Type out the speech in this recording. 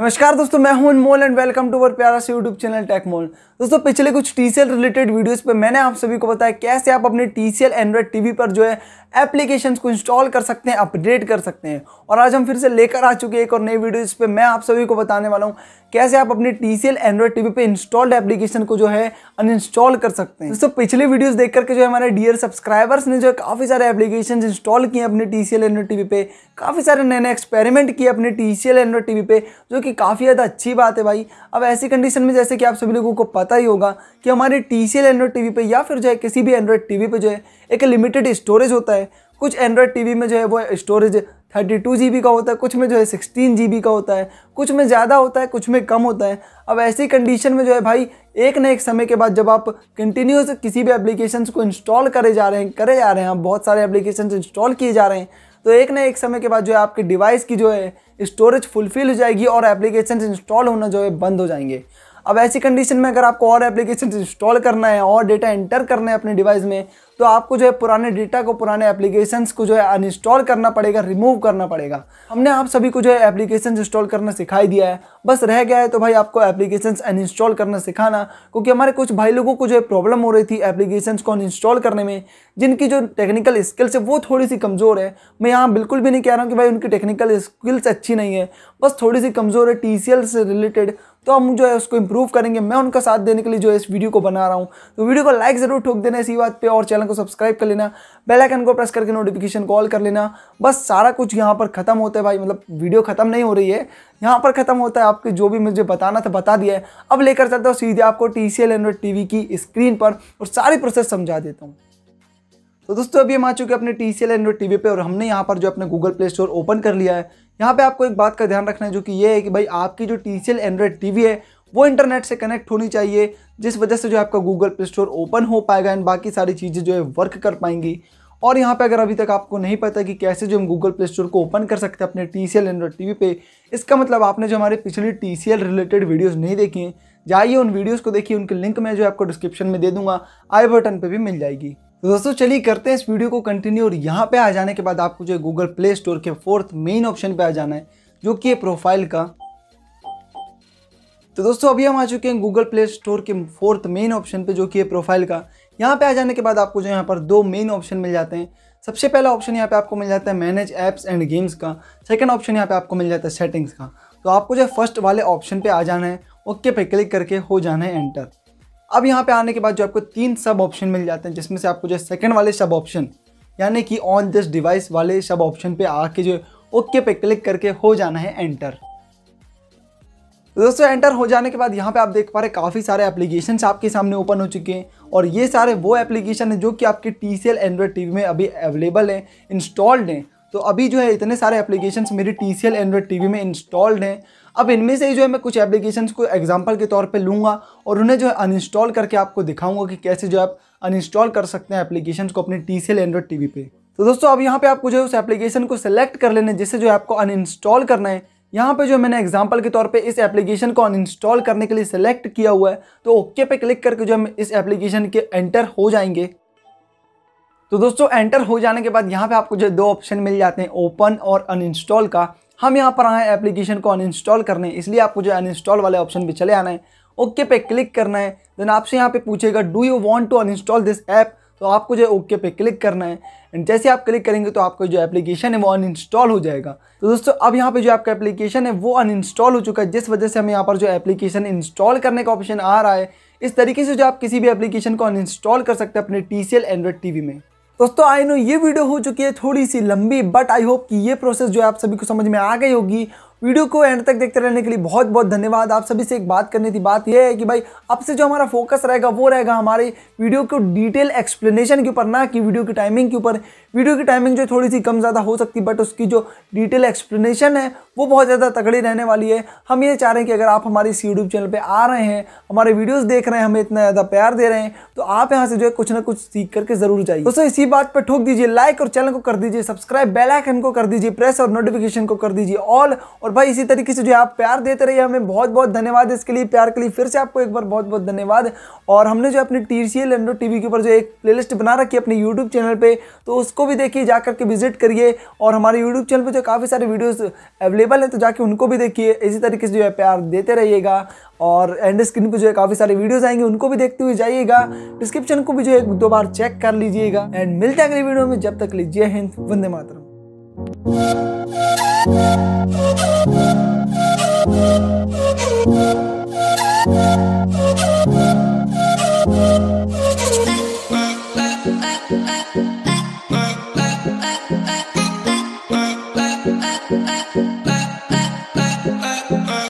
नमस्कार दोस्तों मैं हूं Anmol and welcome to our प्यारा से यूट्यूब चैनल टेकमोल दोस्तों पिछले कुछ टी रिलेटेड वीडियोस पे मैंने आप सभी को बताया कैसे आप अपने टी सी एंड्रॉयड टीवी पर जो है एप्लीकेशंस को इंस्टॉल कर सकते हैं अपडेट कर सकते हैं और आज हम फिर से लेकर आ चुके हैं एक और नई वीडियो जिस पर मैं आप सभी को बताने वाला हूँ कैसे आप अपने टी सी एंड्रॉयड टीवी पर इंस्टॉल्ड एप्लीकेशन को जो है अनइंस्टॉल कर सकते हैं दोस्तों पिछले वीडियोज़ देख करके जो है हमारे डियर सब्सक्राइबर्स ने जो है काफ़ी सारे एप्लीकेशन इंस्टॉल किए अपने टी सी एंड्रॉयड टी पे काफ़ी सारे नए नए एक्सपेरिमेंट किए अपने टी सी एंड्रॉयड टी पे जो कि काफ़ी ज़्यादा अच्छी बात है भाई अब ऐसी कंडीशन में जैसे कि आप सभी लोगों को पता ही होगा कि हमारे T C L Android T V पर या फिर जो है किसी भी एंड्रॉयड टी वी पर जो है एक लिमिटेड स्टोरेज होता है कुछ एंड्रॉयड वी में जो है वो storage thirty two G B का होता है कुछ में जो है सिक्सटीन जी बी का होता है कुछ में ज़्यादा होता है कुछ में कम होता है अब ऐसी कंडीशन में जो है भाई एक न एक समय के बाद जब आप कंटिन्यूस किसी भी एप्लीकेशन को इंस्टॉल करे जा रहे हैं करे जा रहे हैं आप हाँ, बहुत सारे एप्लीकेशन इंस्टॉल किए जा रहे हैं तो एक न एक समय के बाद जो है आपके डिवाइस की जो है स्टोरेज फुलफिल हो जाएगी और एप्लीकेशन इंस्टॉल होना जो है बंद हो जाएंगे अब ऐसी कंडीशन में अगर आपको और एप्लीकेशन इंस्टॉल करना है और डेटा एंटर करना है अपने डिवाइस में तो आपको जो है पुराने डेटा को पुराने एप्लीकेशंस को जो है अनइंस्टॉल करना पड़ेगा रिमूव करना पड़ेगा हमने आप सभी को जो है एप्लीकेशंस इंस्टॉल करना सिखाई दिया है बस रह गया है तो भाई आपको एप्लीकेशंस अनइंस्टॉल करना सिखाना क्योंकि हमारे कुछ भाई लोगों को जो है प्रॉब्लम हो रही थी एप्लीकेशंस को अनइंस्टॉल करने में जिनकी जो टेक्निकल स्किल्स है वो थोड़ी सी कमज़ोर है मैं यहाँ बिल्कुल भी नहीं कह रहा हूँ कि भाई उनकी टेक्निकल स्किल्स अच्छी नहीं है बस थोड़ी सी कमज़ोर है टी से रिलेटेड तो हम जो है उसको इम्प्रूव करेंगे मैं उनका साथ देने के लिए जो है इस वीडियो को बना रहा हूँ तो वीडियो को लाइक ज़रूर ठोक देना इसी बात पे और चैनल को सब्सक्राइब कर लेना बेल आइकन को प्रेस करके नोटिफिकेशन कॉल कर लेना बस सारा कुछ यहाँ पर ख़त्म होता है भाई मतलब वीडियो ख़त्म नहीं हो रही है यहाँ पर ख़त्म होता है आपके जो भी मुझे बताना था बता दिया है अब लेकर चलता हूँ सीधे आपको टी सी टी वी की स्क्रीन पर और सारी प्रोसेस समझा देता हूँ तो दोस्तों अभी हम आ चुके हैं अपने T C L Android T V पर और हमने यहाँ पर जो अपने गूगल प्ले स्टोर ओपन कर लिया है यहाँ पे आपको एक बात का ध्यान रखना है जो कि ये है कि भाई आपकी जो T C L Android T V है वो इंटरनेट से कनेक्ट होनी चाहिए जिस वजह से जो आपका गूगल प्ले स्टोर ओपन हो पाएगा एंड बाकी सारी चीज़ें जो है वर्क कर पाएंगी और यहाँ पे अगर अभी तक आपको नहीं पता कि कैसे जो हम गूगल प्ले स्टोर को ओपन कर सकते हैं अपने T C L Android T V पे इसका मतलब आपने जो हमारे पिछली T C L related videos नहीं देखी हैं जाइए उन वीडियोज़ को देखिए उनके लिंक मैं जो आपको डिस्क्रिप्शन में दे दूंगा आई बटन पर भी मिल जाएगी तो दोस्तों चलिए करते हैं इस वीडियो को कंटिन्यू और यहाँ पे आ जाने के बाद आपको जो है गूगल प्ले स्टोर के फोर्थ मेन ऑप्शन पे आ जाना है जो कि है प्रोफाइल का तो दोस्तों अभी हम आ चुके हैं गूगल प्ले स्टोर के फोर्थ मेन ऑप्शन पे जो कि है प्रोफाइल का यहाँ पे आ जाने के बाद आपको जो यहाँ पर दो मेन ऑप्शन मिल जाते हैं सबसे पहला ऑप्शन यहाँ पे आपको मिल जाता है मैनेज ऐप्स एंड गेम्स का सेकंड ऑप्शन यहाँ पे आपको मिल जाता है सेटिंग्स का तो आपको जो फर्स्ट वाले ऑप्शन पे आ जाना है ओके पे क्लिक करके हो जाना है एंटर अब यहाँ पे आने के बाद जो आपको तीन सब ऑप्शन मिल जाते हैं जिसमें से आपको जो सेकंड वाले सब ऑप्शन यानी कि ऑन दिस डिवाइस वाले सब ऑप्शन पे आके जो ओके पे क्लिक करके हो जाना है एंटर तो दोस्तों एंटर हो जाने के बाद यहाँ पे आप देख पा रहे काफ़ी सारे एप्लीकेशन आपके सामने ओपन हो चुके हैं और ये सारे वो एप्लीकेशन हैं जो कि आपके T C L Android T में अभी अवेलेबल हैं इंस्टॉल्ड हैं तो अभी जो है इतने सारे एप्लीकेशंस मेरे T C L Android T में इंस्टॉल्ड हैं अब इनमें से ही जो है मैं कुछ एप्लीकेशंस को एग्जाम्पल के तौर पे लूँगा और उन्हें जो है अनइंस्टॉल करके आपको दिखाऊंगा कि कैसे जो आप अनइंस्टॉल कर सकते हैं एप्लीकेशंस को अपने T C L Android T पे तो दोस्तों अब यहाँ पर आपको जो है उस एप्लीकेशन को सिलेक्ट कर लेना है जो है आपको अनइंस्टॉल करना है यहाँ पे जो मैंने एग्जांपल के तौर पे इस एप्लीकेशन को अनइंस्टॉल करने के लिए सिलेक्ट किया हुआ है तो ओके पे क्लिक करके जो हम इस एप्लीकेशन के एंटर हो जाएंगे तो दोस्तों एंटर हो जाने के बाद यहाँ पे आपको जो दो ऑप्शन मिल जाते हैं ओपन और अनइंस्टॉल का हम यहाँ पर आए एप्लीकेशन को अनइंस्टॉल करने इसलिए आपको जो अनइंस्टॉल वाले ऑप्शन भी चले आना है ओके पे क्लिक करना है देन आपसे यहाँ पे पूछेगा do you want to uninstall this app तो आपको जो है ओके पे क्लिक करना है एंड जैसे आप क्लिक करेंगे तो आपका जो एप्लीकेशन है वो अनइंस्टॉल हो जाएगा तो दोस्तों अब यहाँ पे जो आपका एप्लीकेशन है वो अनइंस्टॉल हो चुका है जिस वजह से हमें यहाँ पर जो एप्लीकेशन इंस्टॉल करने का ऑप्शन आ रहा है इस तरीके से जो आप किसी भी एप्लीकेशन को अनइंस्टॉल कर सकते हैं अपने टी सी एल टी में दोस्तों आई नो ये वीडियो हो चुकी है थोड़ी सी लंबी बट आई होप कि ये प्रोसेस जो है आप सभी को समझ में आ गई होगी वीडियो को एंड तक देखते रहने के लिए बहुत बहुत धन्यवाद आप सभी से एक बात करनी थी बात यह है कि भाई अब से जो हमारा फोकस रहेगा वो रहेगा हमारे वीडियो को डिटेल एक्सप्लेनेशन के ऊपर ना कि वीडियो की टाइमिंग के ऊपर वीडियो की टाइमिंग जो थोड़ी सी कम ज़्यादा हो सकती बट उसकी जो डिटेल एक्सप्लेनेशन है वो बहुत ज़्यादा तगड़ी रहने वाली है हम ये चाह रहे हैं कि अगर आप हमारे इस यूट्यूब चैनल पर आ रहे हैं हमारे वीडियोज़ देख रहे हैं हमें इतना ज़्यादा प्यार दे रहे हैं तो आप यहाँ से जो है कुछ ना कुछ सीख करके ज़रूर जाइए दोस्तों इसी बात पर ठोक दीजिए लाइक और चैनल को कर दीजिए सब्सक्राइब बेलाइकन को कर दीजिए प्रेस और नोटिफिकेशन को कर दीजिए ऑल और भाई इसी तरीके से जो आप प्यार देते रहिए हमें बहुत बहुत धन्यवाद इसके लिए प्यार के लिए फिर से आपको एक बार बहुत बहुत धन्यवाद और हमने जो अपनी टी सी एल एंड्रो टी के ऊपर जो एक प्लेलिस्ट बना रखी है अपने यूट्यूब चैनल पर तो उसको भी देखिए जा करके विजिट करिए और हमारे यूट्यूब चैनल पर जो काफ़ी सारे वीडियोज़ अवेलेबल हैं तो जाके उनको भी देखिए इसी तरीके से जो है प्यार देते रहिएगा और एंड स्क्रीन पे जो है काफ़ी सारे वीडियोस आएंगे उनको भी देखते हुए जाइएगा डिस्क्रिप्शन को भी जो है दो बार चेक कर लीजिएगा एंड मिलते हैं अगले वीडियो में जब तक लीजिए हिंद वंदे मातरम Thank you.